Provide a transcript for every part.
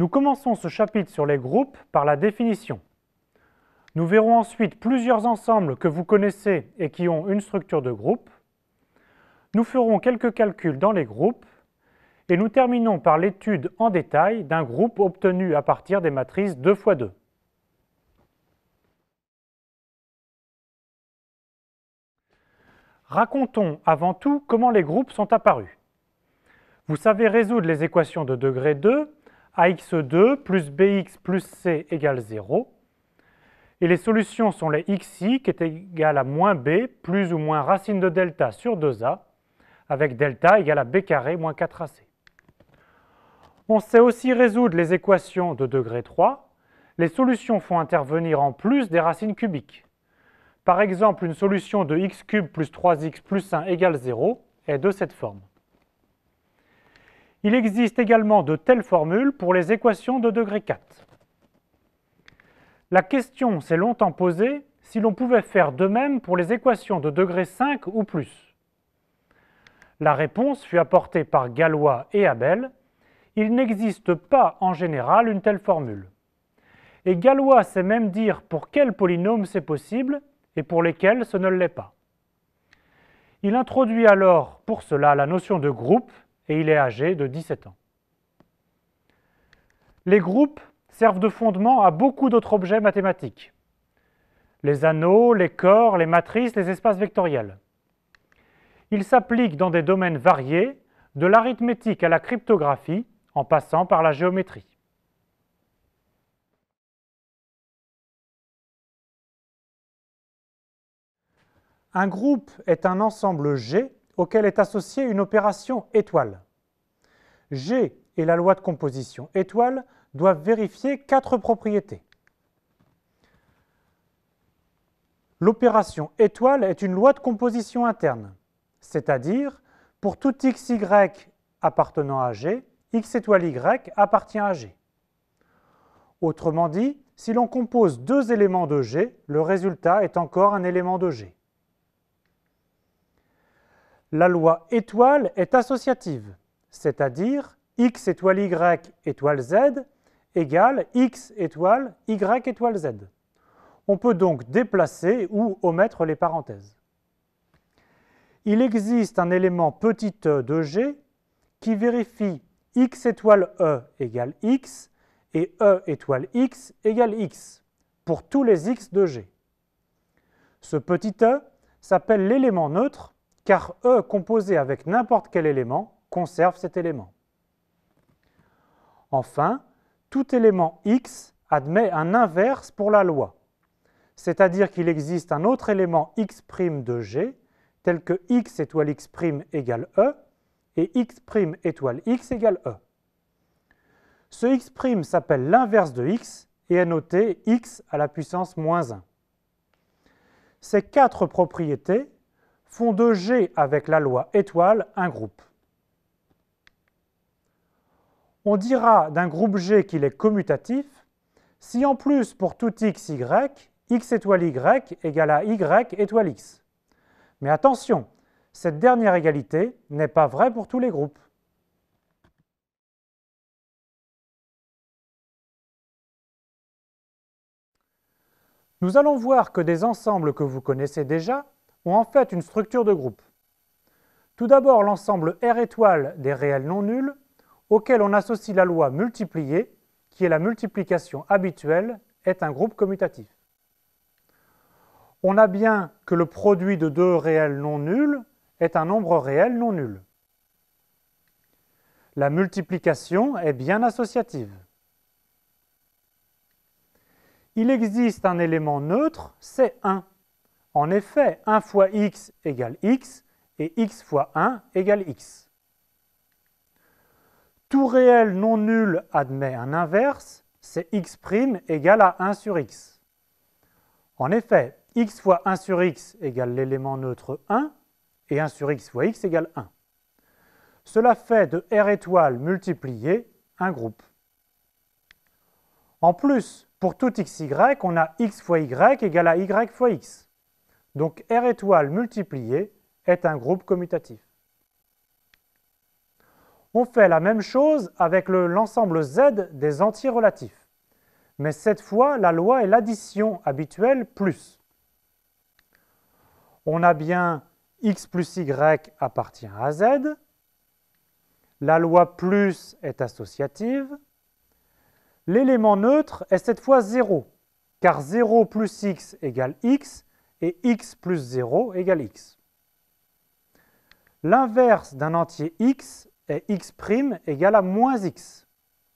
Nous commençons ce chapitre sur les groupes par la définition. Nous verrons ensuite plusieurs ensembles que vous connaissez et qui ont une structure de groupe. Nous ferons quelques calculs dans les groupes et nous terminons par l'étude en détail d'un groupe obtenu à partir des matrices 2 x 2. Racontons avant tout comment les groupes sont apparus. Vous savez résoudre les équations de degré 2 ax2 plus bx plus c égale 0. Et les solutions sont les xi qui est égal à moins b plus ou moins racine de delta sur 2a, avec delta égale à b carré moins 4ac. On sait aussi résoudre les équations de degré 3. Les solutions font intervenir en plus des racines cubiques. Par exemple, une solution de x cube plus 3x plus 1 égale 0 est de cette forme. Il existe également de telles formules pour les équations de degré 4. La question s'est longtemps posée si l'on pouvait faire de même pour les équations de degré 5 ou plus. La réponse fut apportée par Galois et Abel. Il n'existe pas en général une telle formule. Et Galois sait même dire pour quels polynômes c'est possible et pour lesquels ce ne l'est pas. Il introduit alors pour cela la notion de groupe et il est âgé de 17 ans. Les groupes servent de fondement à beaucoup d'autres objets mathématiques. Les anneaux, les corps, les matrices, les espaces vectoriels. Ils s'appliquent dans des domaines variés, de l'arithmétique à la cryptographie, en passant par la géométrie. Un groupe est un ensemble G auquel est associée une opération étoile. G et la loi de composition étoile doivent vérifier quatre propriétés. L'opération étoile est une loi de composition interne, c'est-à-dire pour tout xy appartenant à G, x étoile y appartient à G. Autrement dit, si l'on compose deux éléments de G, le résultat est encore un élément de G la loi étoile est associative, c'est-à-dire x étoile y étoile z égale x étoile y étoile z. On peut donc déplacer ou omettre les parenthèses. Il existe un élément petit e de g qui vérifie x étoile e égale x et e étoile x égale x pour tous les x de g. Ce petit e s'appelle l'élément neutre car E composé avec n'importe quel élément conserve cet élément. Enfin, tout élément x admet un inverse pour la loi, c'est-à-dire qu'il existe un autre élément x' de G, tel que x étoile x' égale E et x' étoile x égale E. Ce x' s'appelle l'inverse de x et est noté x à la puissance moins 1. Ces quatre propriétés font de G avec la loi étoile un groupe. On dira d'un groupe G qu'il est commutatif si en plus pour tout x, y, x étoile y égale à y étoile x. Mais attention, cette dernière égalité n'est pas vraie pour tous les groupes. Nous allons voir que des ensembles que vous connaissez déjà ont en fait une structure de groupe. Tout d'abord l'ensemble R étoile des réels non nuls, auquel on associe la loi multipliée, qui est la multiplication habituelle, est un groupe commutatif. On a bien que le produit de deux réels non nuls est un nombre réel non nul. La multiplication est bien associative. Il existe un élément neutre, c'est 1. En effet, 1 fois x égale x et x fois 1 égale x. Tout réel non nul admet un inverse, c'est x' égale à 1 sur x. En effet, x fois 1 sur x égale l'élément neutre 1 et 1 sur x fois x égale 1. Cela fait de R étoile multiplié un groupe. En plus, pour tout xy, on a x fois y égale à y fois x. Donc R étoile multiplié est un groupe commutatif. On fait la même chose avec l'ensemble Z des entiers relatifs. Mais cette fois, la loi est l'addition habituelle plus. On a bien x plus y appartient à z. La loi plus est associative. L'élément neutre est cette fois 0, car 0 plus x égale x et x plus 0 égale x. L'inverse d'un entier x est x' égale à moins x,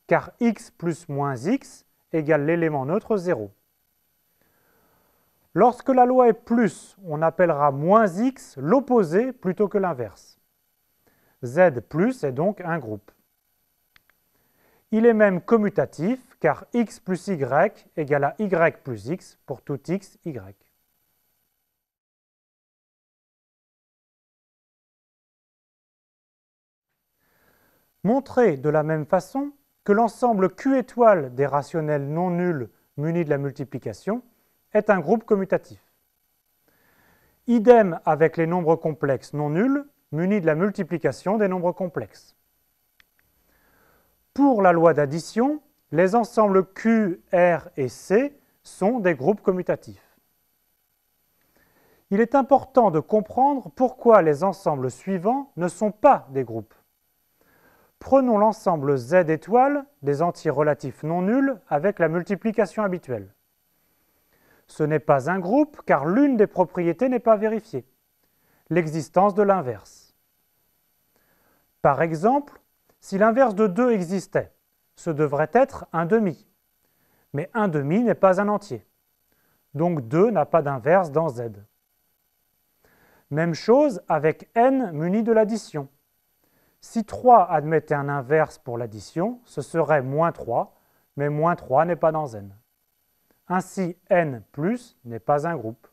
car x plus moins x égale l'élément neutre 0. Lorsque la loi est plus, on appellera moins x l'opposé plutôt que l'inverse. Z plus est donc un groupe. Il est même commutatif, car x plus y égale à y plus x pour tout x, y. Montrer de la même façon que l'ensemble Q étoile des rationnels non nuls munis de la multiplication est un groupe commutatif. Idem avec les nombres complexes non nuls munis de la multiplication des nombres complexes. Pour la loi d'addition, les ensembles Q, R et C sont des groupes commutatifs. Il est important de comprendre pourquoi les ensembles suivants ne sont pas des groupes. Prenons l'ensemble Z étoile des entiers relatifs non nuls avec la multiplication habituelle. Ce n'est pas un groupe car l'une des propriétés n'est pas vérifiée, l'existence de l'inverse. Par exemple, si l'inverse de 2 existait, ce devrait être un demi. Mais un demi n'est pas un entier. Donc 2 n'a pas d'inverse dans Z. Même chose avec n muni de l'addition. Si 3 admettait un inverse pour l'addition, ce serait moins 3, mais moins 3 n'est pas dans n. Ainsi, n plus n'est pas un groupe.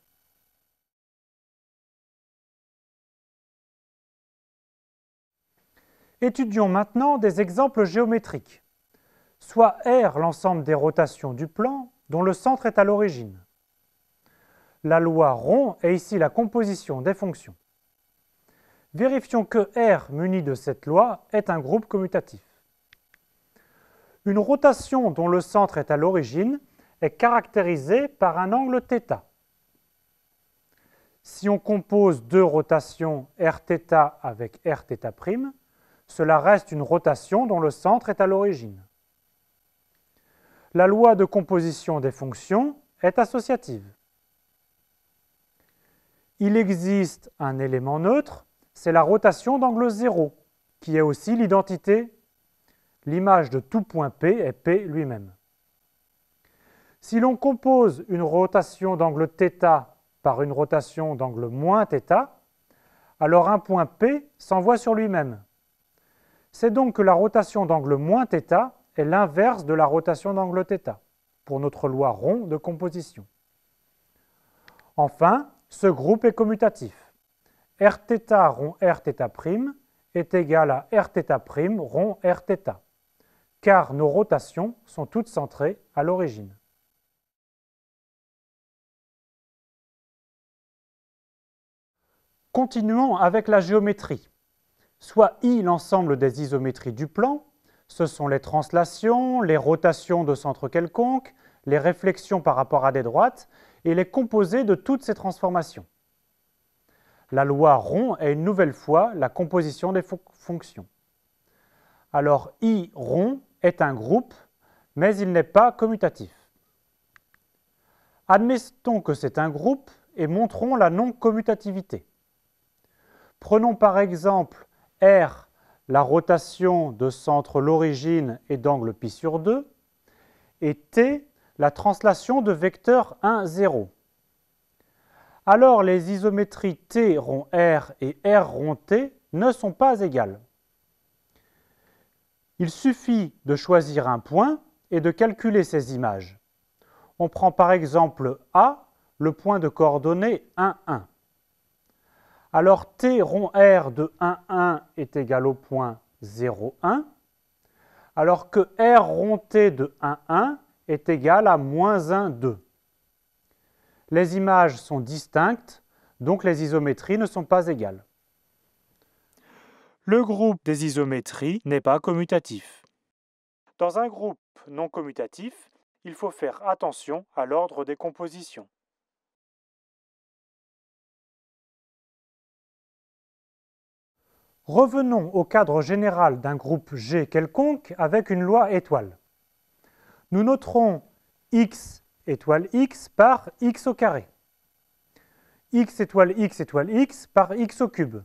Étudions maintenant des exemples géométriques. Soit R l'ensemble des rotations du plan dont le centre est à l'origine. La loi rond est ici la composition des fonctions. Vérifions que R muni de cette loi est un groupe commutatif. Une rotation dont le centre est à l'origine est caractérisée par un angle θ. Si on compose deux rotations Rθ avec Rθ', cela reste une rotation dont le centre est à l'origine. La loi de composition des fonctions est associative. Il existe un élément neutre c'est la rotation d'angle 0, qui est aussi l'identité, l'image de tout point P est P lui-même. Si l'on compose une rotation d'angle θ par une rotation d'angle moins θ, alors un point P s'envoie sur lui-même. C'est donc que la rotation d'angle moins θ est l'inverse de la rotation d'angle θ pour notre loi rond de composition. Enfin, ce groupe est commutatif. Rθ rond Rθ' est égal à Rθ' rond Rθ, car nos rotations sont toutes centrées à l'origine. Continuons avec la géométrie. Soit I l'ensemble des isométries du plan, ce sont les translations, les rotations de centre quelconque, les réflexions par rapport à des droites, et les composés de toutes ces transformations la loi rond est une nouvelle fois la composition des fonctions. Alors I rond est un groupe, mais il n'est pas commutatif. Admettons que c'est un groupe et montrons la non-commutativité. Prenons par exemple R, la rotation de centre l'origine et d'angle π sur 2, et T, la translation de vecteur 1, 0 alors les isométries T rond R et R rond T ne sont pas égales. Il suffit de choisir un point et de calculer ces images. On prend par exemple A, le point de coordonnées 1, 1. Alors T rond R de 1, 1 est égal au point 0, 1, alors que R rond T de 1, 1 est égal à moins 1, 2 les images sont distinctes, donc les isométries ne sont pas égales. Le groupe des isométries n'est pas commutatif. Dans un groupe non commutatif, il faut faire attention à l'ordre des compositions. Revenons au cadre général d'un groupe G quelconque avec une loi étoile. Nous noterons x étoile x par x au carré. x étoile x étoile x par x au cube.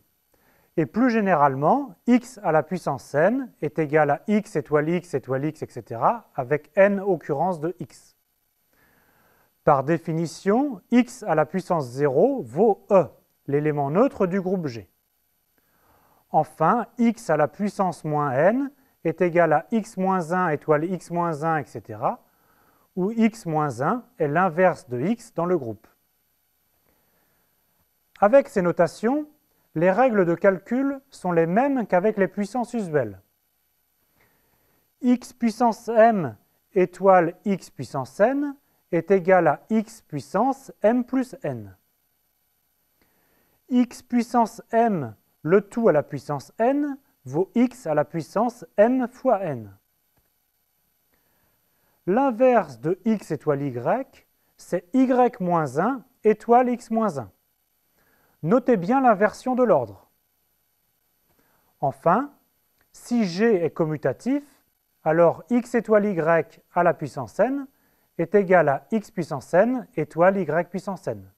Et plus généralement, x à la puissance n est égal à x étoile x étoile x, etc., avec n occurrences de x. Par définition, x à la puissance 0 vaut E, l'élément neutre du groupe G. Enfin, x à la puissance moins n est égal à x moins 1 étoile x moins 1, etc., où x-1 est l'inverse de x dans le groupe. Avec ces notations, les règles de calcul sont les mêmes qu'avec les puissances usuelles. x puissance m étoile x puissance n est égal à x puissance m plus n. x puissance m, le tout à la puissance n, vaut x à la puissance m fois n. L'inverse de x étoile y, c'est y moins 1 étoile x moins 1. Notez bien l'inversion de l'ordre. Enfin, si g est commutatif, alors x étoile y à la puissance n est égal à x puissance n étoile y puissance n.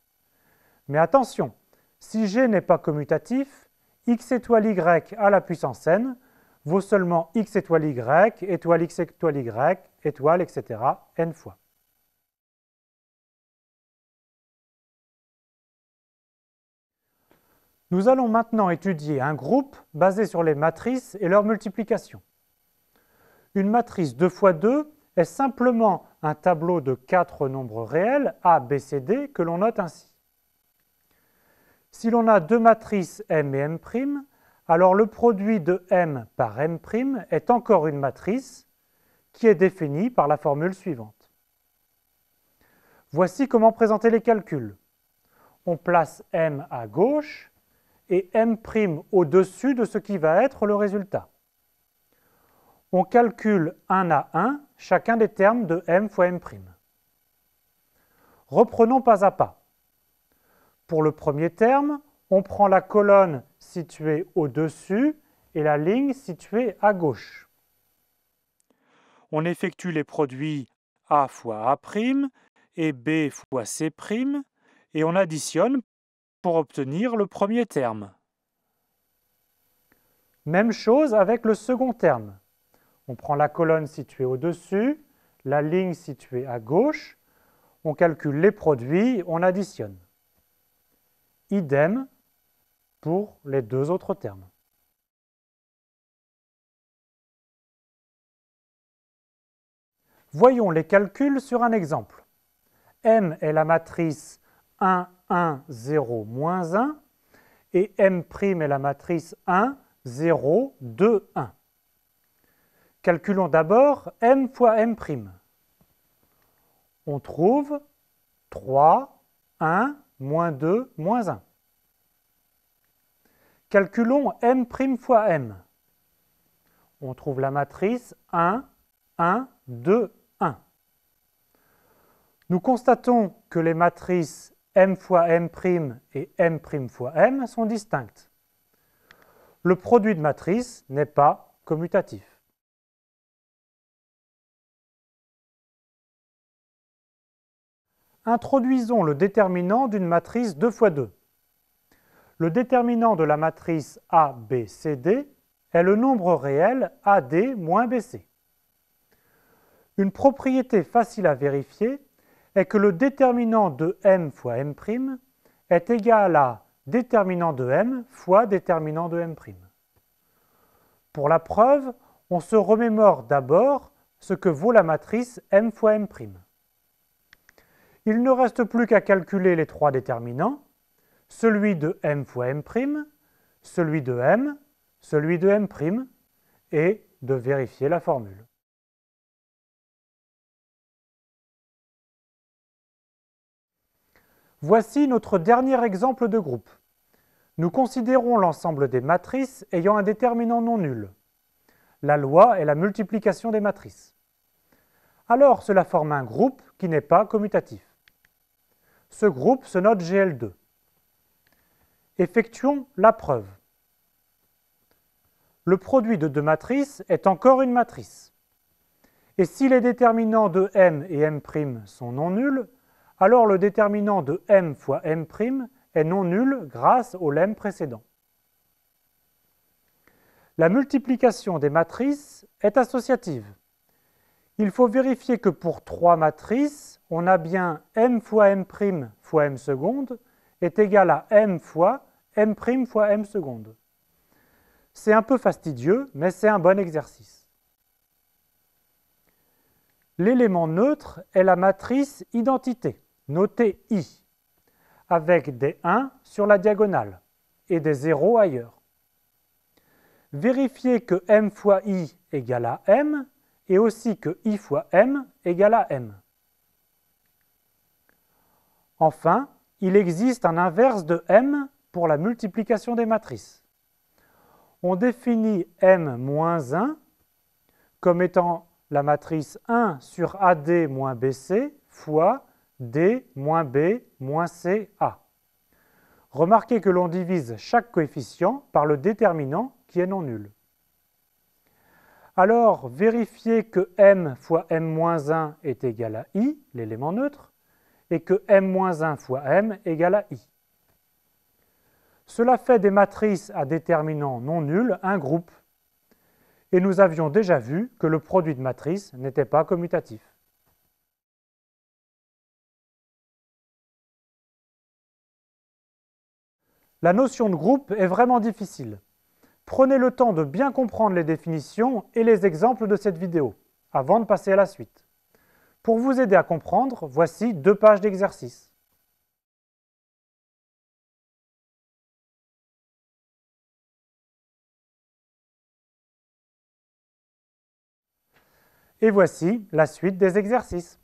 Mais attention, si g n'est pas commutatif, x étoile y à la puissance n vaut seulement x étoile y, étoile x étoile y, étoile, etc., n fois. Nous allons maintenant étudier un groupe basé sur les matrices et leur multiplication. Une matrice 2 fois 2 est simplement un tableau de quatre nombres réels, A, B, C, D, que l'on note ainsi. Si l'on a deux matrices M et M', alors le produit de M par M' est encore une matrice, qui est définie par la formule suivante. Voici comment présenter les calculs. On place m à gauche et m' au-dessus de ce qui va être le résultat. On calcule un à un chacun des termes de m fois m'. Reprenons pas à pas. Pour le premier terme, on prend la colonne située au-dessus et la ligne située à gauche on effectue les produits A fois A' et B fois C', et on additionne pour obtenir le premier terme. Même chose avec le second terme. On prend la colonne située au-dessus, la ligne située à gauche, on calcule les produits, on additionne. Idem pour les deux autres termes. Voyons les calculs sur un exemple. M est la matrice 1, 1, 0, moins 1 et M' est la matrice 1, 0, 2, 1. Calculons d'abord M fois M'. On trouve 3, 1, moins 2, moins 1. Calculons M' fois M. On trouve la matrice 1, 1, 2, 1. Nous constatons que les matrices m fois m' et m' fois m sont distinctes. Le produit de matrice n'est pas commutatif. Introduisons le déterminant d'une matrice 2 fois 2. Le déterminant de la matrice ABCD est le nombre réel AD moins BC. Une propriété facile à vérifier est que le déterminant de m fois m' est égal à déterminant de m fois déterminant de m'. Pour la preuve, on se remémore d'abord ce que vaut la matrice m fois m'. Il ne reste plus qu'à calculer les trois déterminants, celui de m fois m', celui de m, celui de m', et de vérifier la formule. Voici notre dernier exemple de groupe. Nous considérons l'ensemble des matrices ayant un déterminant non nul. La loi est la multiplication des matrices. Alors cela forme un groupe qui n'est pas commutatif. Ce groupe se note GL2. Effectuons la preuve. Le produit de deux matrices est encore une matrice. Et si les déterminants de M et M' sont non nuls, alors le déterminant de m fois m' est non nul grâce au lemme précédent. La multiplication des matrices est associative. Il faut vérifier que pour trois matrices, on a bien m fois m' fois m est égal à m fois m' fois m C'est un peu fastidieux, mais c'est un bon exercice. L'élément neutre est la matrice identité notez i, avec des 1 sur la diagonale et des 0 ailleurs. Vérifiez que m fois i égale à m et aussi que i fois m égale à m. Enfin, il existe un inverse de m pour la multiplication des matrices. On définit m-1 moins comme étant la matrice 1 sur AD moins BC fois D moins B moins C A. Remarquez que l'on divise chaque coefficient par le déterminant qui est non nul. Alors, vérifiez que m fois m-1 est égal à i, l'élément neutre, et que m-1 fois m égal à i. Cela fait des matrices à déterminant non nul un groupe, et nous avions déjà vu que le produit de matrices n'était pas commutatif. La notion de groupe est vraiment difficile. Prenez le temps de bien comprendre les définitions et les exemples de cette vidéo, avant de passer à la suite. Pour vous aider à comprendre, voici deux pages d'exercice. Et voici la suite des exercices.